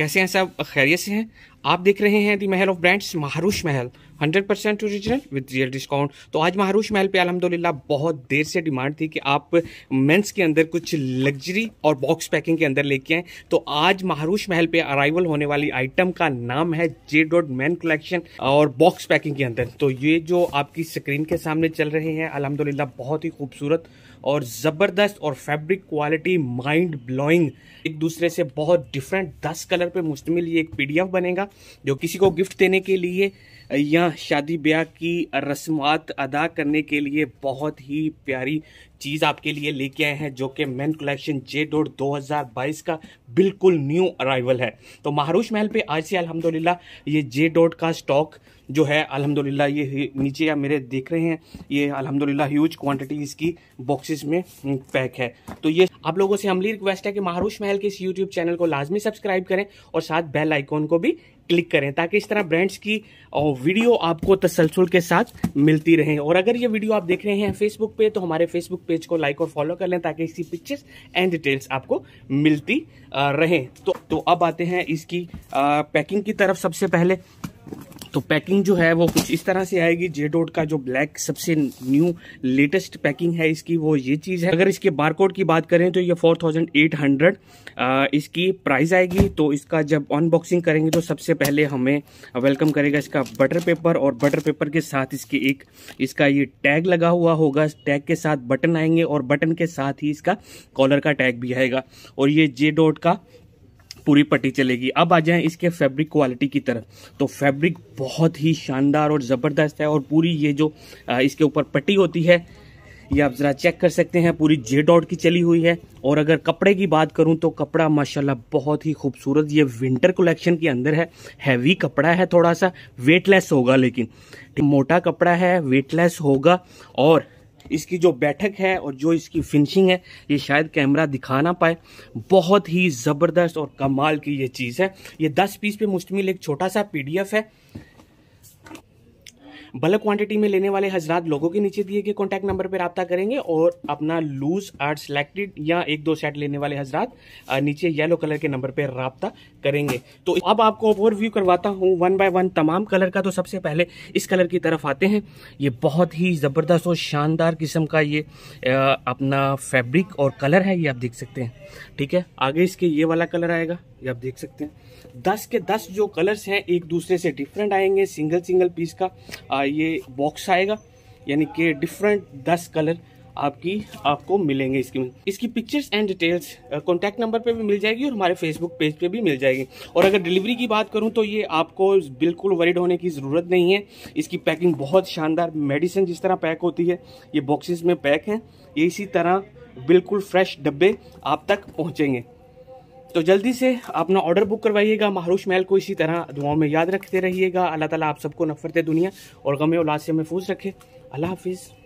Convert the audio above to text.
कैसे हैं सब खैरियत से हैं आप देख रहे हैं दी महल ऑफ ब्रांड्स महारूश महल 100% percent original with real discount तो आज महारूश महल पे अलहमदिल्ला बहुत देर से डिमांड थी कि आप मेंस के अंदर कुछ लग्जरी और बॉक्स पैकिंग के अंदर लेके आए तो आज महारूश महल पे अराइवल होने वाली आइटम का नाम है जे डॉट मैन कलेक्शन और बॉक्स पैकिंग के अंदर तो ये जो आपकी स्क्रीन के सामने चल रहे हैं अलहमदिल्ला बहुत ही खूबसूरत और ज़बरदस्त और फैब्रिक क्वालिटी माइंड ब्लोइंग एक दूसरे से बहुत डिफरेंट दस कलर पे मुश्तमिल ये एक पी बनेगा जो किसी को गिफ्ट देने के लिए या शादी ब्याह की रस्मात अदा करने के लिए बहुत ही प्यारी चीज़ आपके लिए लेके आए हैं जो कि मेन कलेक्शन जे डोट दो का बिल्कुल न्यू अराइवल है तो महारूश महल पे आज से अलहमदिल्ला ये जे डोट का स्टॉक जो है अलहमदिल्ला ये नीचे आप मेरे देख रहे हैं ये अलहमदिल्ला ह्यूज क्वांटिटी इसकी बॉक्सेस में पैक हम्म, है तो ये आप लोगों से हमली रिक्वेस्ट है कि महारूश महल के इस यूट्यूब चैनल को लाजमी सब्सक्राइब करें और साथ बेल आइकॉन को भी क्लिक करें ताकि इस तरह ब्रांड्स की वीडियो आपको तसलसल के साथ मिलती रहे और अगर ये वीडियो आप देख रहे हैं फेसबुक पे तो हमारे फेसबुक पेज को लाइक और फॉलो कर लें ताकि इसकी पिक्चर्स एंड डिटेल्स आपको मिलती रहें तो, तो अब आते हैं इसकी पैकिंग की तरफ सबसे पहले तो पैकिंग जो है वो कुछ इस तरह से आएगी जे डॉट का जो ब्लैक सबसे न्यू लेटेस्ट पैकिंग है इसकी वो ये चीज़ है अगर इसके बारकोड की बात करें तो ये 4800 इसकी प्राइस आएगी तो इसका जब अनबॉक्सिंग करेंगे तो सबसे पहले हमें वेलकम करेगा इसका बटर पेपर और बटर पेपर के साथ इसके एक इसका ये टैग लगा हुआ होगा टैग के साथ बटन आएंगे और बटन के साथ ही इसका कॉलर का टैग भी आएगा और ये जे डॉट का पूरी पट्टी चलेगी अब आ जाए इसके फैब्रिक क्वालिटी की तरफ तो फैब्रिक बहुत ही शानदार और ज़बरदस्त है और पूरी ये जो इसके ऊपर पट्टी होती है ये आप ज़रा चेक कर सकते हैं पूरी जे डॉट की चली हुई है और अगर कपड़े की बात करूं तो कपड़ा माशाल्लाह बहुत ही खूबसूरत ये विंटर कलेक्शन के अंदर है हैवी कपड़ा है थोड़ा सा वेटलेस होगा लेकिन मोटा कपड़ा है वेटलेस होगा और इसकी जो बैठक है और जो इसकी फिनिशिंग है ये शायद कैमरा दिखा ना पाए बहुत ही ज़बरदस्त और कमाल की ये चीज़ है ये दस पीस पे मुश्तमिल एक छोटा सा पीडीएफ है बल्क क्वांटिटी में लेने वाले हजरात लोगों के नीचे दिए गए कॉन्टैक्ट नंबर पर रबा करेंगे और अपना लूज आर्ट सेलेक्टेड या एक दो सेट लेने वाले हजरात नीचे येलो कलर के नंबर पर रबता करेंगे तो अब आपको ओवरव्यू करवाता हूँ वन बाय वन तमाम कलर का तो सबसे पहले इस कलर की तरफ आते हैं ये बहुत ही ज़बरदस्त और शानदार किस्म का ये अपना फैब्रिक और कलर है ये आप देख सकते हैं ठीक है आगे इसके ये वाला कलर आएगा ये आप देख सकते हैं दस के दस जो कलर्स हैं एक दूसरे से डिफरेंट आएंगे सिंगल सिंगल पीस का आ, ये बॉक्स आएगा यानी कि डिफरेंट दस कलर आपकी आपको मिलेंगे इसके में इसकी pictures and details contact number पे भी मिल जाएगी और हमारे फेसबुक पेज पे भी मिल जाएगी और अगर डिलीवरी की बात करूँ तो ये आपको बिल्कुल वरीड होने की ज़रूरत नहीं है इसकी पैकिंग बहुत शानदार मेडिसिन जिस तरह पैक होती है ये बॉक्सेस में पैक हैं ये इसी तरह बिल्कुल फ्रेश डब्बे आप तक पहुँचेंगे तो जल्दी से अपना ऑर्डर बुक करवाइएगा महरूश महल को इसी तरह दुआओं में याद रखते रहिएगा अल्लाह ताला आप सबको नफरत दुनिया और गम उलाद से महफूज रखे अल्लाह हाफिज़